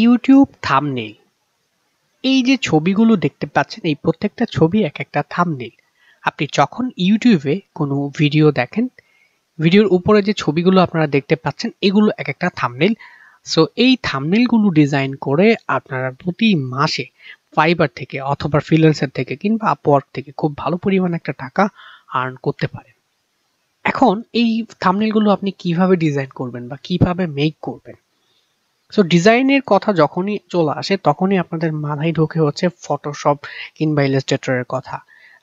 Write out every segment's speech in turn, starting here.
YouTube thumbnail এই যে ছবিগুলো দেখতে পাচ্ছেন এই প্রত্যেকটা ছবি এক একটা থামনেল আপনি যখন ইউটিউবে কোনো ভিডিও দেখেন ভিডিওর উপরে যে ছবিগুলো আপনারা দেখতে পাচ্ছেন এগুলো এক একটা থামনেল সো এই থামনেলগুলো ডিজাইন করে আপনারা প্রতি মাসে ফাইবার থেকে অথবা ফ্রিল্যান্সার থেকে কিংবা আপওয়ার্ক থেকে খুব ভালো পরিমাণ একটা টাকা আর্ন করতে পারেন এখন এই থামনেলগুলো আপনি কিভাবে ডিজাইন করবেন বা কিভাবে মেক করবেন সো ডিজাইনের কথা যখনই চলে আসে তখনই আপনাদের মাথায় ঢোকে হচ্ছে ফটোশপ কিংবা ইলাস্ট্রেটরের কথা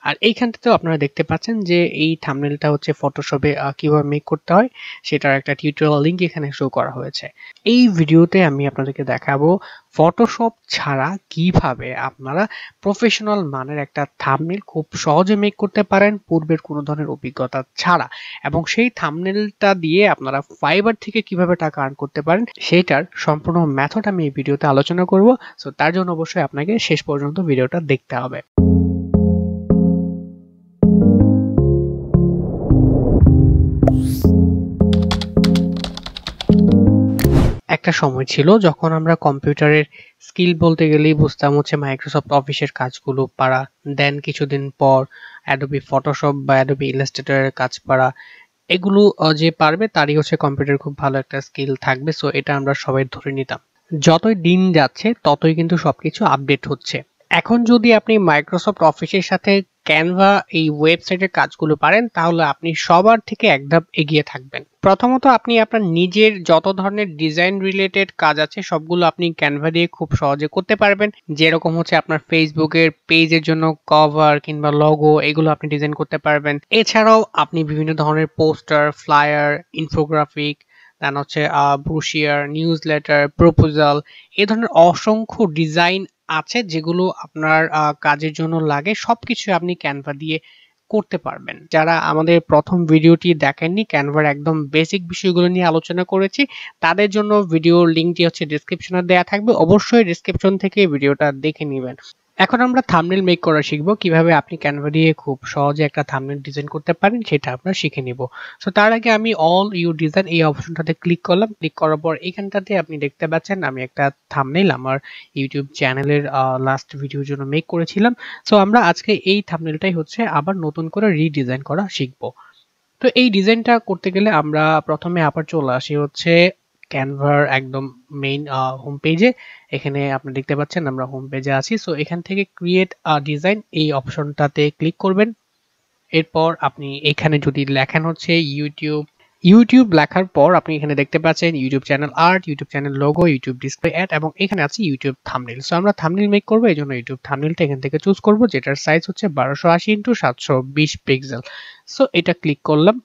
আর এইখানটাতেও আপনারা দেখতে পাচ্ছেন যে এই থামনেলটা হচ্ছে ফটোশপে কিভাবে মেক করতে হয় সেটার একটা টিউটোরিয়াল লিঙ্ক এখানে শো করা হয়েছে এই ভিডিওতে আমি আপনাদেরকে দেখাবো ফটোশপ ছাড়া কিভাবে আপনারা প্রফেশনাল মানের একটা থামনেল খুব সহজে মেক করতে পারেন পূর্বের কোনো ধরনের অভিজ্ঞতা ছাড়া এবং সেই থামনেলটা দিয়ে আপনারা ফাইবার থেকে কিভাবে টাকা আর্ন করতে পারেন সেটার সম্পূর্ণ ম্যাথড আমি এই ভিডিওতে আলোচনা করব সো তার জন্য অবশ্যই আপনাকে শেষ পর্যন্ত ভিডিওটা দেখতে হবে একটা সময় ছিল যখন আমরা কম্পিউটারের স্কিল বলতে গেলেই বুঝতাম হচ্ছে মাইক্রোসফট অফিসের কাজগুলো পারা দেন কিছুদিন পর অ্যাডোবি ফটোশপ বা অ্যাডোবি ইলাস্ট্রেটরের কাজ পারা এগুলো যে পারবে তারই হচ্ছে কম্পিউটার খুব ভালো একটা স্কিল থাকবে সো এটা আমরা সবাই ধরে নিতাম যতই দিন যাচ্ছে ততই কিন্তু সবকিছু আপডেট হচ্ছে এখন যদি আপনি মাইক্রোসফট অফিসের সাথে ক্যানভা এই ওয়েবসাইটের কাজগুলো পারেন তাহলে আপনি সবার থেকে এক ধাপ এগিয়ে থাকবেন প্রথমত আপনি আপনার নিজের যত ধরনের ডিজাইন রিলেটেড কাজ আছে সবগুলো আপনি ক্যানভা দিয়ে খুব সহজে করতে পারবেন যেরকম হচ্ছে আপনার ফেসবুকের পেজের জন্য কভার কিংবা লগো এগুলো আপনি ডিজাইন করতে পারবেন এছাড়াও আপনি বিভিন্ন ধরনের পোস্টার ফ্লায়ার ইনফোগ্রাফিক দেন হচ্ছে ব্রুশিয়ার নিউজ লেটার প্রপোজাল এ ধরনের অসংখ্য ডিজাইন আছে যেগুলো আপনার কাজের জন্য লাগে সবকিছু আপনি ক্যানভা দিয়ে করতে পারবেন যারা আমাদের প্রথম ভিডিওটি দেখেননি ক্যানভার একদম বেসিক বিষয়গুলো নিয়ে আলোচনা করেছি তাদের জন্য ভিডিওর লিঙ্কটি হচ্ছে ডিসক্রিপশনে দেওয়া থাকবে অবশ্যই ডিসক্রিপশন থেকে ভিডিওটা দেখে নেবেন এখন আমরা থামনেল মেক করা শিখব কিভাবে আপনি ক্যানভা দিয়ে খুব সহজে একটা থামনেল ডিজাইন করতে পারেন সেটা আমরা শিখে নিব সো তার আগে আমি অল ইউ ডিজাইন এই অপশনটাতে ক্লিক করলাম ক্লিক করার পর এখানটাতে আপনি দেখতে পাচ্ছেন আমি একটা থামনেল আমার ইউটিউব চ্যানেলের লাস্ট ভিডিওর জন্য মেক করেছিলাম সো আমরা আজকে এই থামনেলটাই হচ্ছে আবার নতুন করে রিডিজাইন করা শিখবো তো এই ডিজাইনটা করতে গেলে আমরা প্রথমে আবার চলে আসি হচ্ছে ক্যানভার একদম মেইন হোম পেজে এখানে আপনি দেখতে পাচ্ছেন আমরা হোম পেজে আছি সো এখান থেকে ক্রিয়েট আ ডিজাইন এই অপশনটাতে ক্লিক করবেন এরপর আপনি এখানে যদি লেখান হচ্ছে ইউটিউব ইউটিউব লেখার পর আপনি এখানে দেখতে পাচ্ছেন YouTube channel art YouTube channel logo YouTube display ad এবং এখানে আছে ইউটিউব থামনিল সো আমরা থামনিল মেক করবো এই জন্য ইউটিউব থামনিলটা এখান থেকে চুজ করবো যেটার সাইজ হচ্ছে বারোশো আশি ইন্টু সাতশো বিশ পিক্সেল সো এটা ক্লিক করলাম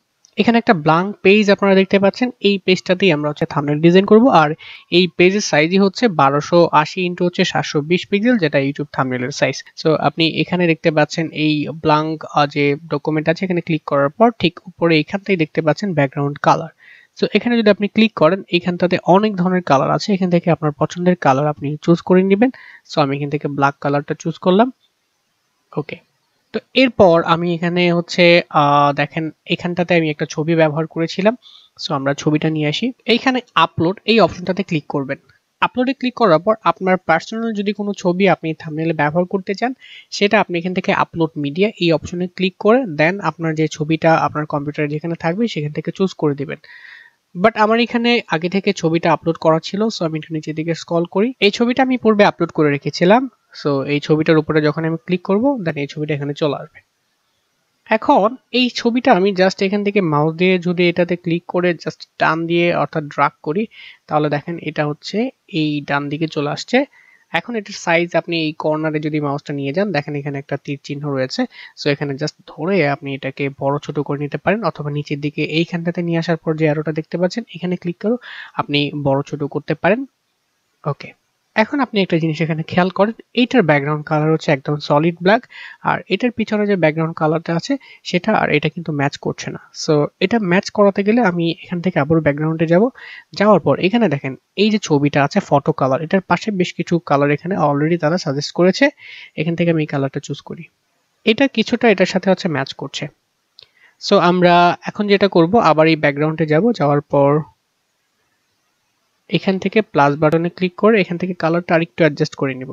এখানে একটা ব্লাঙ্ক পেজ আপনারা দেখতে পাচ্ছেন এই পেজটাতেই আমরা হচ্ছে থামনেল ডিজাইন করব আর এই পেজের সাইজই হচ্ছে বারোশো আশি ইন্টু হচ্ছে সাতশো বিশ পিক্সেল যেটা ইউটিউব থামনেলের সাইজ সো আপনি এখানে দেখতে পাচ্ছেন এই ব্লাঙ্ক যে ডকুমেন্ট আছে এখানে ক্লিক করার পর ঠিক উপরে এখানটাই দেখতে পাচ্ছেন ব্যাকগ্রাউন্ড কালার সো এখানে যদি আপনি ক্লিক করেন এখানটাতে অনেক ধরনের কালার আছে এখান থেকে আপনার পছন্দের কালার আপনি চুজ করে নেবেন সো আমি এখান থেকে ব্ল্যাক কালারটা চুজ করলাম ওকে তো এরপর আমি এখানে হচ্ছে দেখেন এখানটাতে আমি একটা ছবি ব্যবহার করেছিলাম সো আমরা ছবিটা নিয়ে আসি এইখানে আপলোড এই অপশনটাতে ক্লিক করবেন আপলোডে ক্লিক করার পর আপনার পার্সোনাল যদি কোনো ছবি আপনি থামনেলে ব্যবহার করতে চান সেটা আপনি এখান থেকে আপলোড মিডিয়া এই অপশনে ক্লিক করে দেন আপনার যে ছবিটা আপনার কম্পিউটারে যেখানে থাকবে সেখান থেকে চুজ করে দেবেন বাট আমার এখানে আগে থেকে ছবিটা আপলোড করা ছিল সো আমি একটু নিচের দিকে স্কল করি এই ছবিটা আমি পূর্বে আপলোড করে রেখেছিলাম সো এই ছবিটার উপরে যখন আমি ক্লিক করব দেন এই ছবিটা এখানে চলে আসবে এখন এই ছবিটা আমি জাস্ট এখান থেকে মাউস দিয়ে যদি এটাতে ক্লিক করে জাস্ট ডান দিয়ে অর্থাৎ ড্রাগ করি তাহলে দেখেন এটা হচ্ছে এই ডান দিকে চলে আসছে এখন এটার সাইজ আপনি এই কর্নারে যদি মাউসটা নিয়ে যান দেখেন এখানে একটা তীর চিহ্ন রয়েছে সো এখানে জাস্ট ধরে আপনি এটাকে বড় ছোট করে নিতে পারেন অথবা নিচের দিকে এইখানটাতে নিয়ে আসার পর যে অ্যারোটা দেখতে পাচ্ছেন এখানে ক্লিক করো আপনি বড় ছোট করতে পারেন ওকে এখন আপনি একটা জিনিস এখানে খেয়াল করেন এইটার ব্যাকগ্রাউন্ড কালার হচ্ছে একদম সলিড ব্ল্যাক আর এটার পিছনে যে ব্যাকগ্রাউন্ড কালারটা আছে সেটা আর এটা কিন্তু ম্যাচ করছে না সো এটা ম্যাচ করাতে গেলে আমি এখান থেকে আবার ব্যাকগ্রাউন্ডে যাব যাওয়ার পর এখানে দেখেন এই যে ছবিটা আছে ফটো কালার এটার পাশে বেশ কিছু কালার এখানে অলরেডি তারা সাজেস্ট করেছে এখান থেকে আমি এই কালারটা চুজ করি এটা কিছুটা এটার সাথে হচ্ছে ম্যাচ করছে সো আমরা এখন যেটা করব আবার এই ব্যাকগ্রাউন্ডে যাব যাওয়ার পর এখান থেকে প্লাস বাটনে ক্লিক করে এখান থেকে কালারটা আরেকটু অ্যাডজাস্ট করে নিব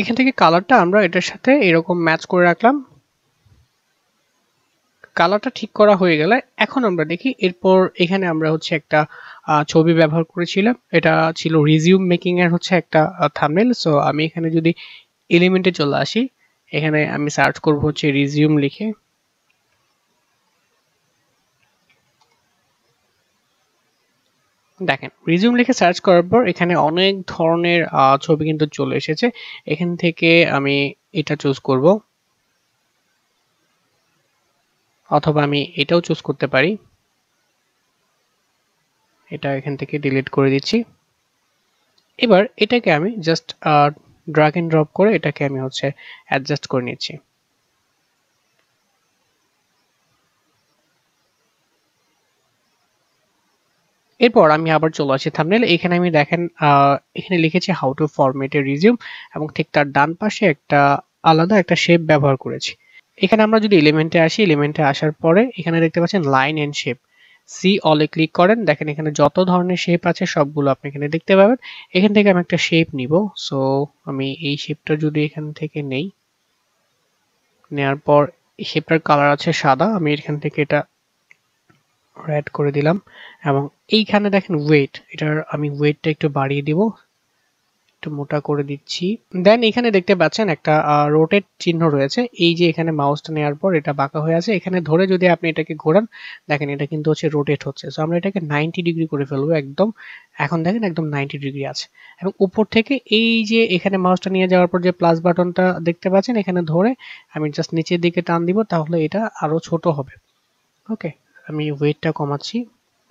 এখান থেকে কালারটা আমরা এটার সাথে এরকম ম্যাচ করে রাখলাম কালারটা ঠিক করা হয়ে গেলে এখন আমরা দেখি এরপর এখানে আমরা হচ্ছে একটা ছবি ব্যবহার করেছিলাম এটা ছিল রিজিউম মেকিং এর হচ্ছে একটা থামনেল সো আমি এখানে যদি এলিমেন্টে চলে আসি এখানে আমি সার্চ করব হচ্ছে রিজিউম লিখে দেখেন রিজিউম লিখে সার্চ করার পর এখানে অনেক ধরনের ছবি কিন্তু চলে এসেছে এখান থেকে আমি এটা চুজ করব অথবা আমি এটাও চুজ করতে পারি এটা এখান থেকে ডিলিট করে দিচ্ছি এবার এটাকে আমি জাস্ট ড্রাগ এন্ড ড্রপ করে এটাকে আমি হচ্ছে অ্যাডজাস্ট করে নিচ্ছি এরপর আমি আবার চলে আসি থামনেল এখানে আমি দেখেন এখানে লিখেছি how to format a resume এবং ঠিক তার ডান পাশে একটা আলাদা একটা শেপ ব্যবহার করেছি এখানে আমরা যদি এলিমেন্টে আসি এলিমেন্টে আসার পরে এখানে দেখতে পাচ্ছেন লাইন এন্ড শেপ সি অলে ক্লিক করেন দেখেন এখানে যত ধরনের শেপ আছে সবগুলো আপনি এখানে দেখতে পাবেন এখান থেকে আমি একটা শেপ নিব সো আমি এই শেপটা যদি এখান থেকে নেই নেয়ার পর শেপটার কালার আছে সাদা আমি এখান থেকে এটা অ্যাড করে দিলাম এবং এইখানে দেখেন ওয়েট এটার আমি ওয়েটটা একটু বাড়িয়ে দিব একটু মোটা করে দিচ্ছি দেন এখানে দেখতে পাচ্ছেন একটা রোটেট চিহ্ন রয়েছে এই যে এখানে মাউসটা নেওয়ার পর এটা বাঁকা হয়ে আছে এখানে ধরে যদি আপনি এটাকে ঘোরান দেখেন এটা কিন্তু হচ্ছে রোটেট হচ্ছে সো আমরা এটাকে নাইনটি ডিগ্রি করে ফেলবো একদম এখন দেখেন একদম নাইনটি ডিগ্রি আছে এবং উপর থেকে এই যে এখানে মাউসটা নিয়ে যাওয়ার পর যে প্লাস বাটনটা দেখতে পাচ্ছেন এখানে ধরে আমি জাস্ট নিচের দিকে টান দিব তাহলে এটা আরও ছোট হবে ওকে আমি ওয়েটটা কমাচ্ছি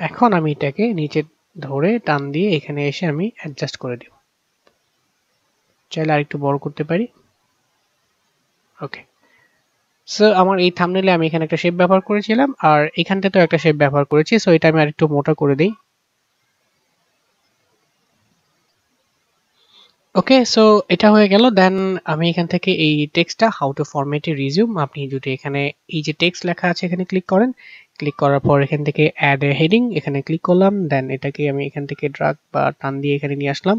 এখন আমি এটাকে নিচে ধরে টান দিয়ে এখানে এসে আমি অ্যাডজাস্ট করে দেব চাইলে আরেকটু বড় করতে পারি ওকে সো আমার এই থামনেলে আমি এখানে একটা শেপ ব্যবহার করেছিলাম আর তো একটা শেপ ব্যবহার করেছি সো এটা আমি আরেকটু মোটা করে দিই ওকে সো এটা হয়ে গেল দেন আমি এখান থেকে এই টেক্সটটা how to format a resume আপনি যদি এখানে এই যে টেক্সট লেখা আছে এখানে ক্লিক করেন ক্লিক করার পর এখান থেকে অ্যাড এ হেডিং এখানে ক্লিক করলাম দেন এটাকে আমি এখান থেকে ড্রাগ বা টান দিয়ে এখানে নিয়ে আসলাম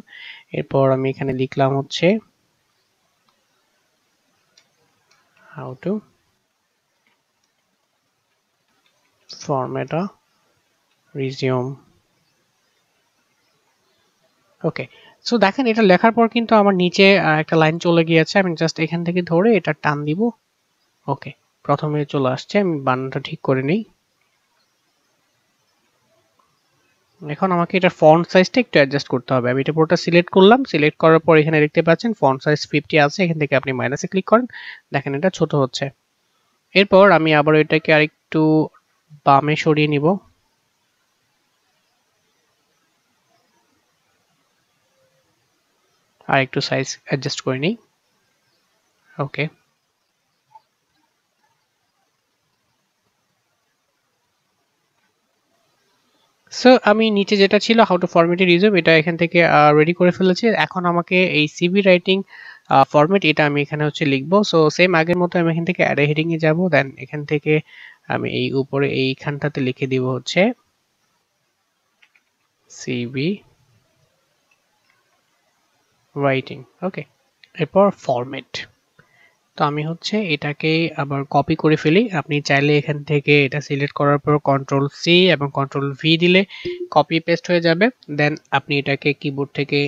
এরপর আমি এখানে লিখলাম হচ্ছে how to format a okay so দেখেন এটা লেখার পর কিন্তু আমার নিচে একটা লাইন চলে গিয়েছে আমি জাস্ট এখান থেকে ধরে এটা টান দিব ওকে প্রথমে চলে আসছে আমি বানানটা ঠিক করে নিই এখন আমাকে এটা ফন্ট সাইজটা একটু অ্যাডজাস্ট করতে হবে আমি এটা পুরোটা সিলেক্ট করলাম সিলেক্ট করার পর এখানে দেখতে পাচ্ছেন ফন্ট সাইজ ফিফটি আছে এখান থেকে আপনি মাইনাসে ক্লিক করেন দেখেন এটা ছোট হচ্ছে এরপর আমি আবার এটাকে আরেকটু বামে সরিয়ে নিব আর একটু সাইজ অ্যাডজাস্ট করে নিই ওকে সো আমি নিচে যেটা ছিল how to format a resume এটা এখান থেকে রেডি করে ফেলেছি এখন আমাকে এই সিভি রাইটিং ফরম্যাট এটা আমি এখানে হচ্ছে লিখবো সো সেম আগের মতো আমি এখান থেকে অ্যাড হেডিং এ যাব দেন এখান থেকে আমি এই উপরে এইখানটাতে লিখে দিব হচ্ছে সিভি রাইটিং ওকে এরপর ফরম্যাট তো আমি হচ্ছে এটাকে আবার কপি করে ফেলি আপনি চাইলে এখান থেকে এটা সিলেক্ট করার পর কন্ট্রোল সি এবং কন্ট্রোল ভি দিলে কপি পেস্ট হয়ে যাবে দেন আপনি এটাকে কিবোর্ড থেকে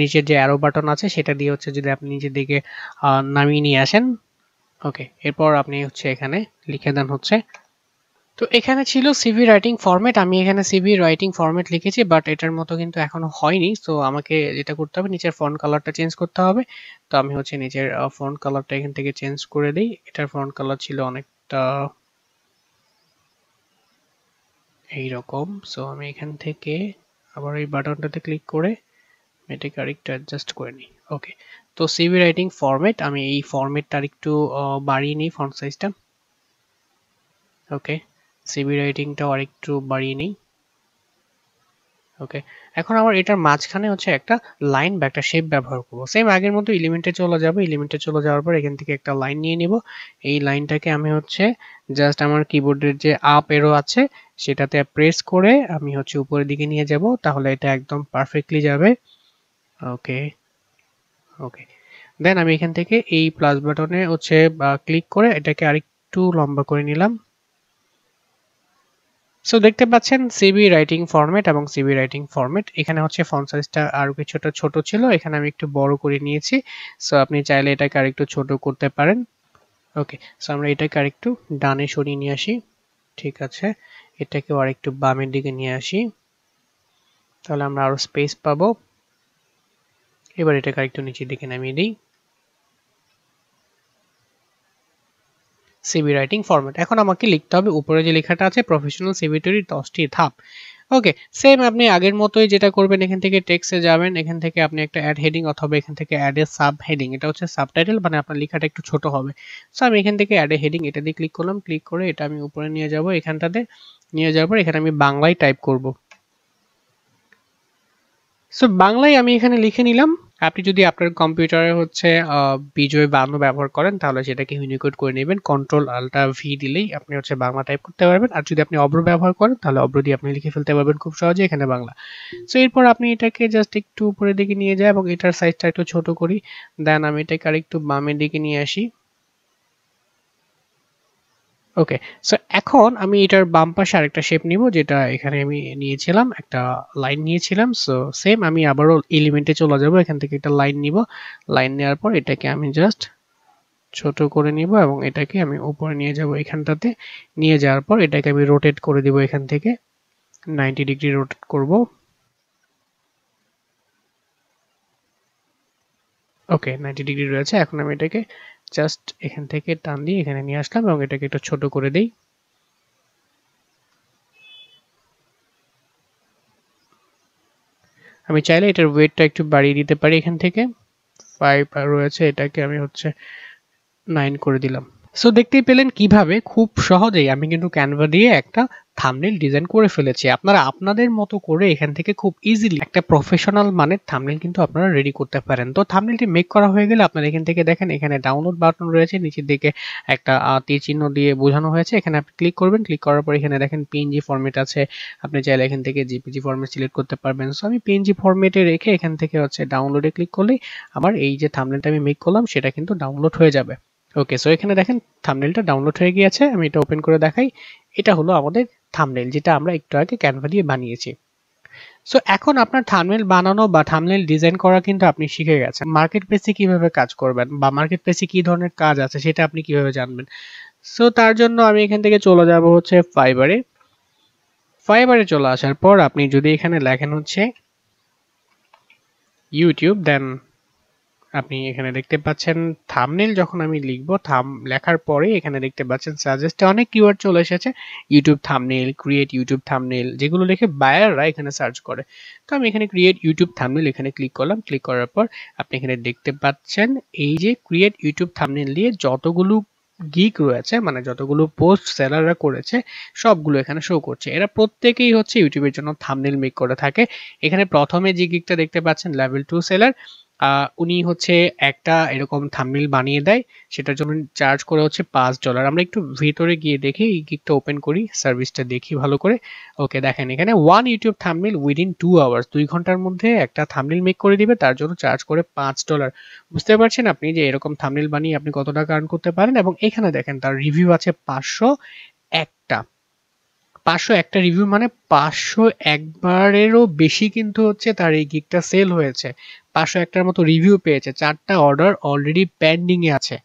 নিচের যে অ্যারো বাটন আছে সেটা দিয়ে হচ্ছে যদি আপনি নিচের দিকে নামিয়ে নিয়ে আসেন ওকে এরপর আপনি হচ্ছে এখানে লিখে দেন হচ্ছে তো এখানে ছিল সিভি রাইটিং ফর্মেট আমি এখানে সিভি রাইটিং ফর্মেট লিখেছি বাট এটার মতো কিন্তু এখনো হয়নি সো আমাকে যেটা করতে হবে নিচের ফন্ট কালারটা চেঞ্জ করতে হবে তো আমি হচ্ছে নিচের ফন্ট কালারটা এখান থেকে চেঞ্জ করে দিই এটার ফন্ট কালার ছিল অনেকটা এইরকম সো আমি এখান থেকে আবার এই বাটনটাতে ক্লিক করে এটাকে আরেকটু অ্যাডজাস্ট করে নিই ওকে তো সিভি রাইটিং ফর্মেট আমি এই ফর্মেটটা আরেকটু বাড়িয়ে নিই ফন্ট সাইজটা ওকে সিবি রাইটিংটাও আরেকটু বাড়িয়ে নিই ওকে এখন আমার এটার মাঝখানে হচ্ছে একটা লাইন বা একটা শেপ ব্যবহার করব সেম আগের মতো এলিমেন্টে চলে যাবো এলিমেন্টে চলে যাওয়ার পর এখান থেকে একটা লাইন নিয়ে নিব এই লাইনটাকে আমি হচ্ছে জাস্ট আমার কিবোর্ডের যে আপ এরো আছে সেটাতে প্রেস করে আমি হচ্ছে উপরের দিকে নিয়ে যাব তাহলে এটা একদম পারফেক্টলি যাবে ওকে ওকে দেন আমি এখান থেকে এই প্লাস বাটনে হচ্ছে ক্লিক করে এটাকে আরেকটু লম্বা করে নিলাম সো দেখতে পাচ্ছেন সিবি রাইটিং ফরম্যাট এবং সিবি রাইটিং ফরম্যাট এখানে হচ্ছে ফন্ট সাইজটা আরও কিছুটা ছোট ছিল এখানে আমি একটু বড় করে নিয়েছি সো আপনি চাইলে এটাকে আরেকটু ছোট করতে পারেন ওকে সো আমরা এটাকে আরেকটু ডানে সরিয়ে নিয়ে আসি ঠিক আছে এটাকেও আরেকটু বামের দিকে নিয়ে আসি তাহলে আমরা আরও স্পেস পাবো এবার এটাকে আরেকটু নিচের দিকে নামিয়ে দিই সিবি রাইটিং ফরম্যাট এখন আমাকে লিখতে হবে উপরে যে লেখাটা আছে প্রফেশনাল সিবি তৈরির দশটি ধাপ ওকে সেম আপনি আগের মতোই যেটা করবেন এখান থেকে টেক্সে যাবেন এখান থেকে আপনি একটা অ্যাড হেডিং অথবা এখান থেকে অ্যাড এ সাব হেডিং এটা হচ্ছে সাবটাইটেল মানে আপনার লেখাটা একটু ছোট হবে সো আমি এখান থেকে অ্যাড এ হেডিং এটা দিয়ে ক্লিক করলাম ক্লিক করে এটা আমি উপরে নিয়ে যাব এখানটাতে নিয়ে যাওয়ার পর এখানে আমি বাংলায় টাইপ করবো সো বাংলায় আমি এখানে লিখে নিলাম আপনি যদি আপনার কম্পিউটারে হচ্ছে বিজয় বানো ব্যবহার করেন তাহলে সেটাকে ইউনিকোড করে নেবেন কন্ট্রোল আলটা ভি দিলেই আপনি হচ্ছে বাংলা টাইপ করতে পারবেন আর যদি আপনি অব্র ব্যবহার করেন তাহলে অব্র দিয়ে আপনি লিখে ফেলতে পারবেন খুব সহজে এখানে বাংলা সো এরপর আপনি এটাকে জাস্ট একটু উপরের দিকে নিয়ে যাই এবং এটার সাইজটা একটু ছোট করি দেন আমি এটাকে আরেকটু বামের দিকে নিয়ে আসি ওকে সো এখন আমি এটার বাম পাশে আরেকটা শেপ নিব যেটা এখানে আমি নিয়েছিলাম একটা লাইন নিয়েছিলাম সো সেম আমি আবারও এলিমেন্টে চলে যাব এখান থেকে একটা লাইন নিব লাইন নেওয়ার পর এটাকে আমি জাস্ট ছোট করে নিব এবং এটাকে আমি উপরে নিয়ে যাব এখানটাতে নিয়ে যাওয়ার পর এটাকে আমি রোটেট করে দিব এখান থেকে নাইনটি ডিগ্রি রোটেট করব ওকে নাইনটি ডিগ্রি রয়েছে এখন আমি এটাকে জাস্ট এখান থেকে টান দিয়ে এখানে নিয়ে আসলাম এবং এটাকে একটু ছোট করে দেই আমি চাইলে এটার ওয়েটটা একটু বাড়িয়ে দিতে পারি এখান থেকে ফাইভ রয়েছে এটাকে আমি হচ্ছে নাইন করে দিলাম সো দেখতেই পেলেন কিভাবে খুব সহজেই আমি কিন্তু ক্যানভা দিয়ে একটা থামনেল ডিজাইন করে ফেলেছি আপনারা আপনাদের মতো করে এখান থেকে খুব ইজিলি একটা প্রফেশনাল মানের থামনেল কিন্তু আপনারা রেডি করতে পারেন তো থামনেলটি মেক করা হয়ে গেলে আপনারা এখান থেকে দেখেন এখানে ডাউনলোড বাটন রয়েছে নিচের দিকে একটা তীর চিহ্ন দিয়ে বোঝানো হয়েছে এখানে আপনি ক্লিক করবেন ক্লিক করার পর এখানে দেখেন পিএনজি ফর্মেট আছে আপনি চাইলে এখান থেকে জিপিজি ফর্মেট সিলেক্ট করতে পারবেন সো আমি পিএনজি ফর্মেটে রেখে এখান থেকে হচ্ছে ডাউনলোডে ক্লিক করলেই আমার এই যে থামনেলটা আমি মেক করলাম সেটা কিন্তু ডাউনলোড হয়ে যাবে ওকে সো এখানে দেখেন থামনেলটা ডাউনলোড হয়ে গিয়েছে আমি এটা ওপেন করে দেখাই এটা হলো আমাদের থামনেল যেটা আমরা একটু আগে ক্যানভা দিয়ে বানিয়েছি সো এখন আপনার থামনেল বানানো বা থামনেল ডিজাইন করা কিন্তু আপনি শিখে গেছেন মার্কেট প্লেসে কিভাবে কাজ করবেন বা মার্কেট প্লেসে কি ধরনের কাজ আছে সেটা আপনি কিভাবে জানবেন সো তার জন্য আমি এখান থেকে চলে যাব হচ্ছে ফাইবারে ফাইবারে চলে আসার পর আপনি যদি এখানে লেখেন হচ্ছে ইউটিউব দেন আপনি এখানে দেখতে পাচ্ছেন থামনেল যখন আমি লিখব থাম লেখার পরে এখানে দেখতে পাচ্ছেন সাজেস্টে অনেক কিওয়ার্ড চলে এসেছে YouTube thumbnail create YouTube thumbnail যেগুলো লিখে বায়াররা এখানে সার্চ করে তো আমি এখানে ক্রিয়েট ইউটিউব থামনেল এখানে ক্লিক করলাম ক্লিক করার পর আপনি এখানে দেখতে পাচ্ছেন এই যে ক্রিয়েট ইউটিউব থামনেল দিয়ে যতগুলো গিক রয়েছে মানে যতগুলো পোস্ট সেলাররা করেছে সবগুলো এখানে শো করছে এরা প্রত্যেকেই হচ্ছে ইউটিউবের জন্য থামনেল মেক করে থাকে এখানে প্রথমে যে গিকটা দেখতে পাচ্ছেন লেভেল টু সেলার উনি হচ্ছে একটা এরকম থামনেল বানিয়ে দেয় সেটার জন্য চার্জ করে হচ্ছে পাঁচ ডলার আমরা একটু ভিতরে গিয়ে দেখি এই গিকটা ওপেন করি সার্ভিসটা দেখি ভালো করে ওকে দেখেন এখানে one YouTube thumbnail within two hours দুই ঘন্টার মধ্যে একটা থামিল মেক করে দিবে তার জন্য চার্জ করে পাঁচ ডলার বুঝতে পারছেন আপনি যে এরকম থামনিল বানিয়ে আপনি কত টাকা আর্ন করতে পারেন এবং এখানে দেখেন তার রিভিউ আছে পাঁচশো একটা পাঁচশো একটা রিভিউ মানে পাঁচশো একবারেরও বেশি কিন্তু হচ্ছে তার এই গিকটা সেল হয়েছে পাঁচশো একটার মতো রিভিউ পেয়েছে চারটা অর্ডার অলরেডি প্যান্ডিংয়ে আছে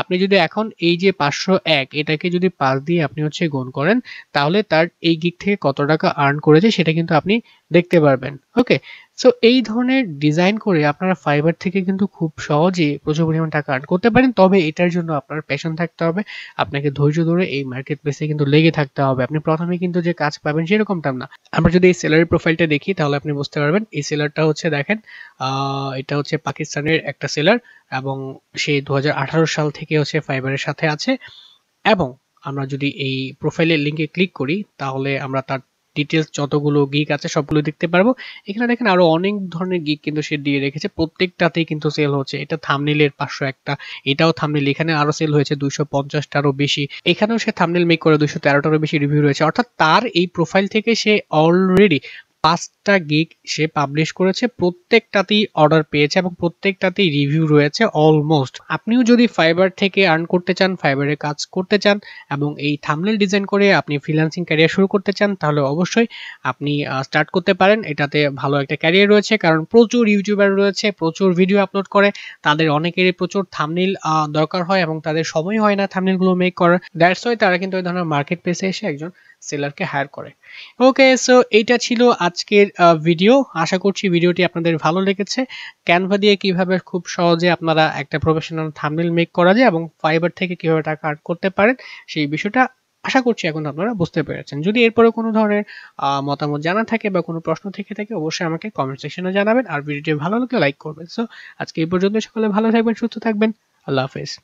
আপনি যদি এখন এই যে পাঁচশো এক এটাকে যদি পাঁচ দিয়ে আপনি হচ্ছে গুণ করেন তাহলে তার এই গিক থেকে কত টাকা আর্ন করেছে সেটা কিন্তু আপনি দেখতে পারবেন ওকে সো এই ধরনের ডিজাইন করে আপনারা ফাইবার থেকে কিন্তু খুব সহজে প্রচুর পরিমাণ টাকা আর্ন করতে পারেন তবে এটার জন্য আপনার প্যাশন থাকতে হবে আপনাকে ধৈর্য ধরে এই মার্কেট প্লেসে কিন্তু লেগে থাকতে হবে আপনি প্রথমে কিন্তু যে কাজ পাবেন সেরকমটা না আমরা যদি এই সেলারি প্রোফাইলটা দেখি তাহলে আপনি বুঝতে পারবেন এই সেলারটা হচ্ছে দেখেন এটা হচ্ছে পাকিস্তানের একটা সেলার এবং সে দু সাল থেকে হচ্ছে ফাইবারের সাথে আছে এবং আমরা যদি এই প্রোফাইলের লিঙ্কে ক্লিক করি তাহলে আমরা তার ডিটেলস যতগুলো গিক আছে সবগুলো দেখতে পারবো এখানে দেখেন আরো অনেক ধরনের গিক কিন্তু সে দিয়ে রেখেছে প্রত্যেকটাতেই কিন্তু সেল হচ্ছে এটা থামনেলের পাঁচশো একটা এটাও থামনেল এখানে আরো সেল হয়েছে দুশো পঞ্চাশটারও বেশি এখানেও সে থামনেল মেক করে দুশো তেরোটারও বেশি রিভিউ রয়েছে অর্থাৎ তার এই প্রোফাইল থেকে সে অলরেডি পাঁচটা গিগ সে পাবলিশ করেছে প্রত্যেকটাতেই অর্ডার পেয়েছে এবং প্রত্যেকটাতেই রিভিউ রয়েছে অলমোস্ট আপনিও যদি ফাইবার থেকে আর্ন করতে চান ফাইবারে কাজ করতে চান এবং এই থামলেল ডিজাইন করে আপনি ফ্রিল্যান্সিং ক্যারিয়ার শুরু করতে চান তাহলে অবশ্যই আপনি স্টার্ট করতে পারেন এটাতে ভালো একটা ক্যারিয়ার রয়েছে কারণ প্রচুর ইউটিউবার রয়েছে প্রচুর ভিডিও আপলোড করে তাদের অনেকেরই প্রচুর থামনেল দরকার হয় এবং তাদের সময় হয় না থামনেলগুলো মেক করার দ্যাটস ওয়াই তারা কিন্তু ওই ধরনের মার্কেট প্লেসে এসে একজন সেলারকে হায়ার করে ওকে সো এইটা ছিল আজকের ভিডিও আশা করছি ভিডিওটি আপনাদের ভালো লেগেছে ক্যানভা দিয়ে কিভাবে খুব সহজে আপনারা একটা প্রফেশনাল থামনেল মেক করা যায় এবং ফাইবার থেকে কিভাবে টাকা আর্ট করতে পারেন সেই বিষয়টা আশা করছি এখন আপনারা বুঝতে পেরেছেন যদি এরপরে কোনো ধরনের মতামত জানা থাকে বা কোনো প্রশ্ন থেকে থাকে অবশ্যই আমাকে কমেন্ট সেকশনে জানাবেন আর ভিডিওটি ভালো লাগলে লাইক করবেন সো আজকে এই পর্যন্ত সকলে ভালো থাকবেন সুস্থ থাকবেন আল্লাহ হাফেজ